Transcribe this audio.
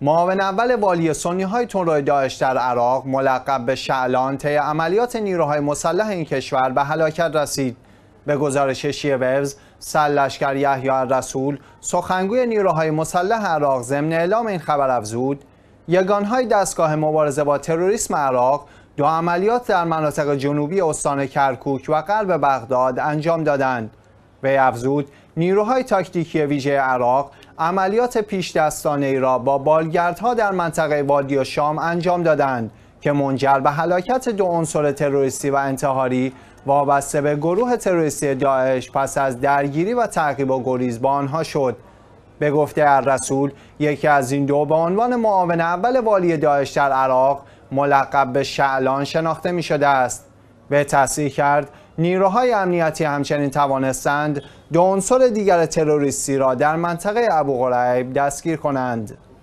معاون اول والی سنی های تنروی داعش در عراق ملقب به شعلان طی عملیات نیروهای مسلح این کشور به هلاکت رسید به گزارش شیه وبز سرلشکر یحیی رسول سخنگوی نیروهای مسلح عراق ضمن اعلام این خبر افزود یگانهای دستگاه مبارزه با تروریسم عراق دو عملیات در مناطق جنوبی استان کرکوک و غرب بغداد انجام دادند وی افزود نیروهای تاکتیکی ویژه عراق عملیات پیش دستانه ای را با بالگردها در منطقه وادی و شام انجام دادند که منجر به هلاکت دو عنصر تروریستی و انتحاری وابسته به گروه تروریستی داعش پس از درگیری و تعقیب و گریز با آنها شد به گفته الرسول یکی از این دو به عنوان معاون اول والی داعش در عراق ملقب به شعلان شناخته می شده است به تصریح کرد نیروهای امنیتی همچنین توانستند دو عنصر دیگر تروریستی را در منطقه ابوغریب دستگیر کنند